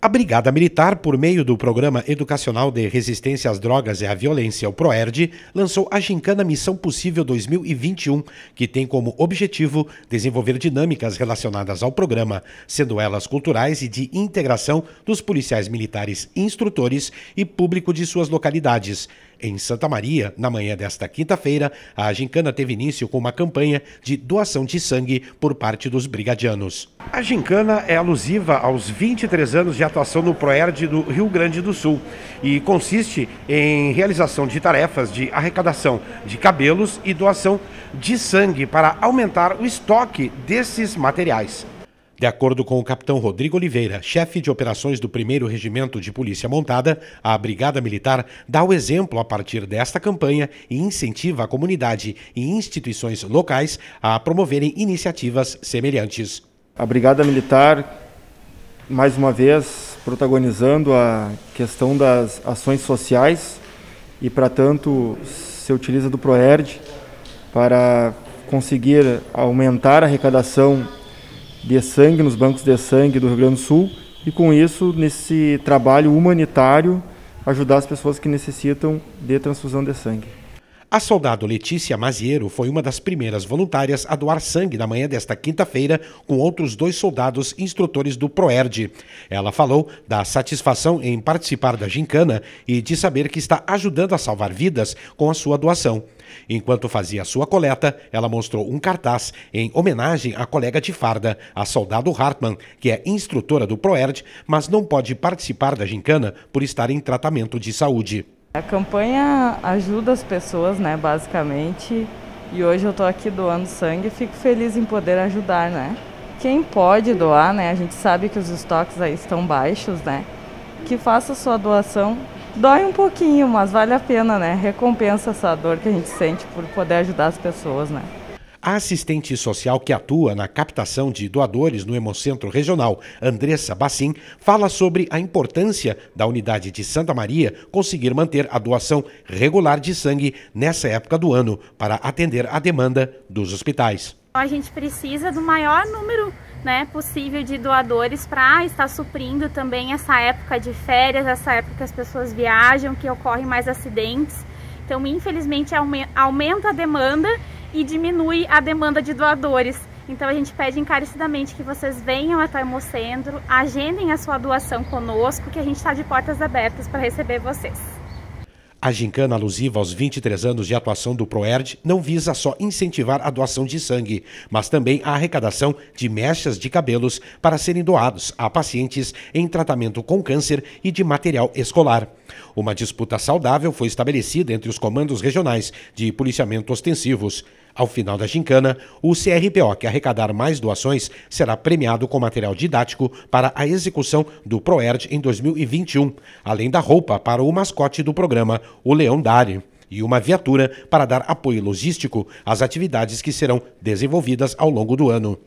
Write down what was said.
A Brigada Militar, por meio do Programa Educacional de Resistência às Drogas e à Violência, o PROERD, lançou a Gincana Missão Possível 2021, que tem como objetivo desenvolver dinâmicas relacionadas ao programa, sendo elas culturais e de integração dos policiais militares instrutores e público de suas localidades, em Santa Maria, na manhã desta quinta-feira, a gincana teve início com uma campanha de doação de sangue por parte dos brigadianos. A gincana é alusiva aos 23 anos de atuação no Proerd do Rio Grande do Sul e consiste em realização de tarefas de arrecadação de cabelos e doação de sangue para aumentar o estoque desses materiais. De acordo com o capitão Rodrigo Oliveira, chefe de operações do 1 Regimento de Polícia Montada, a Brigada Militar dá o exemplo a partir desta campanha e incentiva a comunidade e instituições locais a promoverem iniciativas semelhantes. A Brigada Militar, mais uma vez, protagonizando a questão das ações sociais e, para tanto, se utiliza do PROERD para conseguir aumentar a arrecadação de sangue, nos bancos de sangue do Rio Grande do Sul, e com isso, nesse trabalho humanitário, ajudar as pessoas que necessitam de transfusão de sangue. A soldado Letícia Maziero foi uma das primeiras voluntárias a doar sangue na manhã desta quinta-feira com outros dois soldados instrutores do PROERD. Ela falou da satisfação em participar da gincana e de saber que está ajudando a salvar vidas com a sua doação. Enquanto fazia sua coleta, ela mostrou um cartaz em homenagem à colega de farda, a soldado Hartmann, que é instrutora do PROERD, mas não pode participar da gincana por estar em tratamento de saúde. A campanha ajuda as pessoas, né, basicamente. E hoje eu estou aqui doando sangue e fico feliz em poder ajudar, né? Quem pode doar, né? A gente sabe que os estoques aí estão baixos, né? Que faça sua doação. Dói um pouquinho, mas vale a pena, né? Recompensa essa dor que a gente sente por poder ajudar as pessoas, né? A assistente social que atua na captação de doadores no Hemocentro Regional, Andressa Bassim, fala sobre a importância da unidade de Santa Maria conseguir manter a doação regular de sangue nessa época do ano para atender a demanda dos hospitais. A gente precisa do maior número né, possível de doadores para estar suprindo também essa época de férias, essa época que as pessoas viajam, que ocorrem mais acidentes. Então, infelizmente, aumenta a demanda e diminui a demanda de doadores. Então a gente pede encarecidamente que vocês venham até o Hemocentro, agendem a sua doação conosco, que a gente está de portas abertas para receber vocês. A gincana alusiva aos 23 anos de atuação do ProERD não visa só incentivar a doação de sangue, mas também a arrecadação de mechas de cabelos para serem doados a pacientes em tratamento com câncer e de material escolar. Uma disputa saudável foi estabelecida entre os comandos regionais de policiamento ostensivos. Ao final da gincana, o CRPO que arrecadar mais doações será premiado com material didático para a execução do ProERD em 2021, além da roupa para o mascote do programa, o Leão Dari e uma viatura para dar apoio logístico às atividades que serão desenvolvidas ao longo do ano.